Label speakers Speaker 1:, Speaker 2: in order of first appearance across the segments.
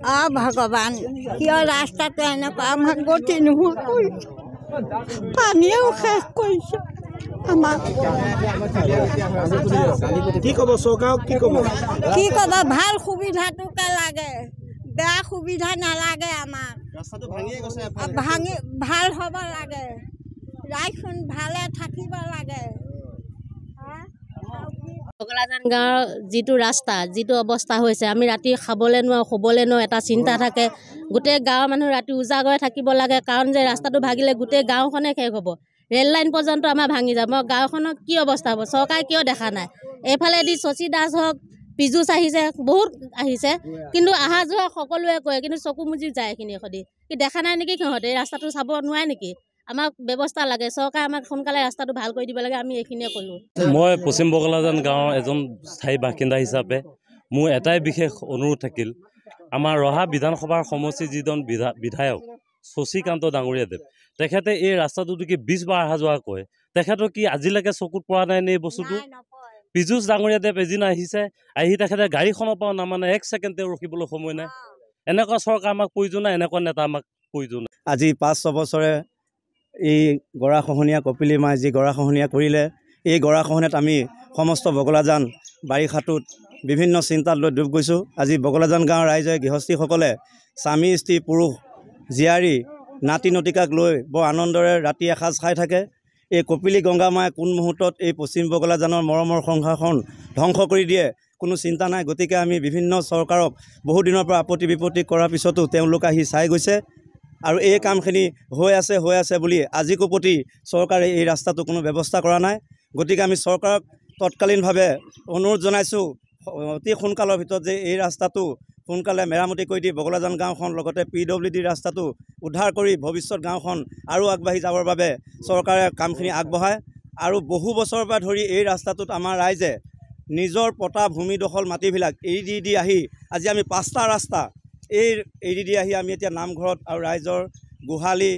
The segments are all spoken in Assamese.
Speaker 1: অ ভগৱান কিয় ৰাস্তাটো এনেকুৱা আমাক গতি নোহোৱা কৰিছে পানীয়েও শেষ কৰিছে
Speaker 2: কি ক'ব ভাল
Speaker 1: সুবিধাটোকে লাগে বেয়া সুবিধা নালাগে আমাক ভাঙি ভাল হ'ব লাগে ৰাইজখন ভালে থাকিব লাগে কালাজান গাঁৱৰ যিটো ৰাস্তা যিটো অৱস্থা হৈছে আমি ৰাতি খাবলৈ নোৱাৰোঁ শুবলৈ নোৱাৰোঁ এটা চিন্তা থাকে গোটেই গাঁৱৰ মানুহ ৰাতি উজাগৰে থাকিব লাগে কাৰণ যে ৰাস্তাটো ভাগিলে গোটেই গাঁওখনে শেষ হ'ব ৰেল লাইন পৰ্যন্ত আমাৰ ভাঙি যাব গাঁওখনক কি অৱস্থা হ'ব চৰকাৰে কিয় দেখা নাই এইফালেদি শশী দাস হওক পিজুচ আহিছে বহুত আহিছে কিন্তু অহা যোৱা সকলোৱে কয় কিন্তু চকু মুজি যায় এইখিনি সদি কি দেখা নাই নেকি সিহঁতে ৰাস্তাটো চাব নোৱাৰে নেকি আমাক ব্যৱস্থা লাগে চৰকাৰে আমাক সোনকালে ৰাস্তাটো ভাল কৰি দিব লাগে আমি এইখিনিয়ে ক'লোঁ
Speaker 2: মই পশ্চিম বকলাজান গাঁৱৰ এজন স্থায়ী বাসিন্দা হিচাপে মোৰ এটাই বিশেষ অনুৰোধ থাকিল আমাৰ ৰহা বিধানসভাৰ সমষ্টি যিজন বিধা বিধায়ক শশীকান্ত ডাঙৰীয়াদেৱ তেখেতে এই ৰাস্তাটোত কি বিছবাৰ অহা যোৱা কয় তেখেতৰ কি আজিলৈকে চকুত পৰা নাই নে এই বস্তুটো পীযুষ ডাঙৰীয়াদেৱ এদিন আহিছে আহি তেখেতে গাড়ীখনৰ পৰাও নামানে এক ছেকেণ্ড তেওঁ ৰখিবলৈ সময় নাই এনেকুৱা চৰকাৰ আমাক প্ৰয়োজন নাই এনেকুৱা নেতা আমাক প্ৰয়োজন আজি পাঁচ ছবছৰে এই গৰাখহনীয়া কপিলি মাই যি গৰাখহনীয়া কৰিলে এই গৰাখহনীয়াত আমি সমস্ত বগলাজান বাৰিষাটোত বিভিন্ন চিন্তাত লৈ ডুব গৈছোঁ আজি বগলাজান গাঁৱৰ ৰাইজে গৃহস্থীসকলে স্বামী স্ত্ৰী পুৰুষ জীয়াৰী নাতি নতিকাক লৈ বৰ আনন্দৰে ৰাতি এসাঁজ খাই থাকে এই কপিলি গংগা মায়ে কোন মুহূৰ্তত এই পশ্চিম বগলাজানৰ মৰমৰ সংসাৰখন ধ্বংস কৰি দিয়ে কোনো চিন্তা নাই গতিকে আমি বিভিন্ন চৰকাৰক বহুদিনৰ পৰা আপত্তি বিপত্তি কৰাৰ পিছতো তেওঁলোক আহি চাই গৈছে আৰু এই কামখিনি হৈ আছে হৈ আছে বুলি আজিকো প্ৰতি চৰকাৰে এই ৰাস্তাটো কোনো ব্যৱস্থা কৰা নাই গতিকে আমি চৰকাৰক তৎকালীনভাৱে অনুৰোধ জনাইছোঁ অতি সোনকালৰ ভিতৰত যে এই ৰাস্তাটো সোনকালে মেৰামতি কৰি দি বগলাজান গাঁওখন লগতে পি ডব্লিউ ডি ৰাস্তাটো উদ্ধাৰ কৰি ভৱিষ্যত গাঁওখন আৰু আগবাঢ়ি যাবৰ বাবে চৰকাৰে কামখিনি আগবঢ়ায় আৰু বহু বছৰৰ পৰা ধৰি এই ৰাস্তাটোত আমাৰ ৰাইজে নিজৰ পতা ভূমিদখল মাটিবিলাক এৰি দি দি আহি আজি আমি পাঁচটা ৰাস্তা এই এৰি দি আহি আমি এতিয়া নামঘৰত আৰু ৰাইজৰ গোহালি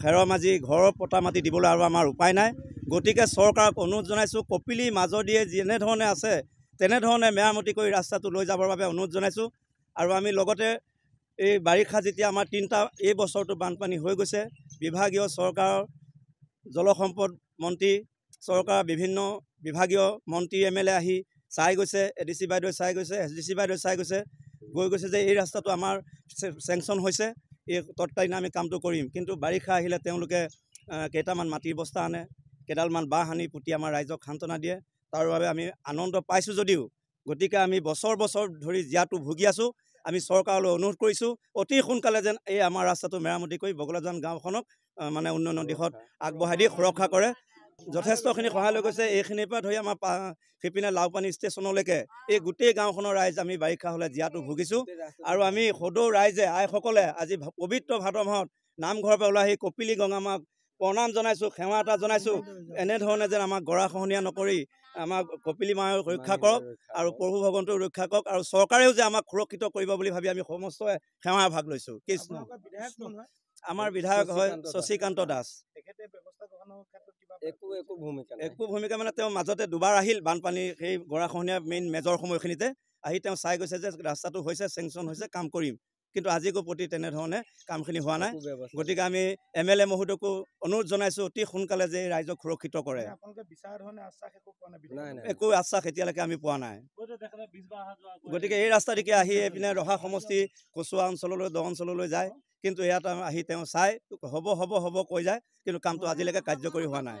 Speaker 2: খেৰৰ মাজি ঘৰৰ পতা মাটি দিবলৈ আৰু আমাৰ উপায় নাই গতিকে চৰকাৰক অনুৰোধ জনাইছোঁ কপিলি মাজদিয়ে যেনেধৰণে আছে তেনেধৰণে মেৰামতি কৰি ৰাস্তাটো লৈ যাবৰ বাবে অনুৰোধ জনাইছোঁ আৰু আমি লগতে এই বাৰিষা যেতিয়া আমাৰ তিনিটা এই বছৰটো বানপানী হৈ গৈছে বিভাগীয় চৰকাৰৰ জলসম্পদ মন্ত্ৰী চৰকাৰৰ বিভিন্ন বিভাগীয় মন্ত্ৰী এম এল এ আহি চাই গৈছে এ ডি চি বাইদেৱে চাই গৈছে এছ ডি চি বাইদেউ চাই গৈছে গৈ গৈছে যে এই ৰাস্তাটো আমাৰ চেংচন হৈছে এই তৎকালীন আমি কামটো কৰিম কিন্তু বাৰিষা আহিলে তেওঁলোকে কেইটামান মাটিৰ বস্তা আনে কেইডালমান বাঁহ আনি পুতি আমাৰ ৰাইজক সান্তনা দিয়ে তাৰ বাবে আমি আনন্দ পাইছোঁ যদিও গতিকে আমি বছৰ বছৰ ধৰি জীয়াটো ভুগি আছোঁ আমি চৰকাৰলৈ অনুৰোধ কৰিছোঁ অতি সোনকালে যেন এই আমাৰ ৰাস্তাটো মেৰামতি কৰি বগলাজান গাঁওখনক মানে উন্নয়নৰ দিশত আগবঢ়াই দি সুৰক্ষা কৰে যথেষ্টখিনি সহায় লৈ গৈছে এইখিনিৰ পৰা ধৰি আমাৰ সিপিনে লাওপানী ষ্টেচনলৈকে এই গোটেই গাঁওখনৰ ৰাইজ আমি বাৰিষা হ'লে জীয়াটো ভুগিছোঁ আৰু আমি সদৌ ৰাইজে আইসকলে আজি পবিত্ৰ ভাদ মাহত নামঘৰৰ পৰা ওলাই আহি কপিলি কপিলী গংগামাক প্ৰণাম জনাইছোঁ সেৱা এটা জনাইছোঁ এনেধৰণে যেন আমাক গৰা গৰাখহনীয়া নকৰি আমাক কপিলি মায়ে ৰক্ষা কৰক আৰু প্ৰভু ভগৱন্তেও ৰক্ষা কৰক আৰু চৰকাৰেও যে আমাক সুৰক্ষিত কৰিব বুলি ভাবি আমি সমস্তই সেৱাৰ ভাগ লৈছোঁ কৃষ্ণ আমাৰ বিধায়ক হয় শশীকান্ত দাস একো ভূমিকা মানে তেওঁ মাজতে দুবাৰ আহিল বানপানী সেই গৰাখহনীয়া মেইন মেজৰ সময়খিনিতে আহি তেওঁ চাই গৈছে যে ৰাস্তাটো হৈছে চেংচন হৈছে কাম কৰিম কিন্তু আজিকো প্ৰতি তেনেধৰণে কামখিনি হোৱা নাই গতিকে আমি এম এল এ মহোদয়কো অনুৰোধ জনাইছোঁ অতি সোনকালে যে ৰাইজক সুৰক্ষিত কৰে একো আশ্বাস এতিয়ালৈকে আমি পোৱা নাই গতিকে এই ৰাস্তাদিকে আহি এইপিনে ৰহা সমষ্টি কচুৱা অঞ্চললৈ দ অঞ্চললৈ যায় কিন্তু ইয়াত আহি তেওঁ চাই হ'ব হ'ব হ'ব কৈ যায় কিন্তু কামটো আজিলৈকে কাৰ্যকৰী হোৱা নাই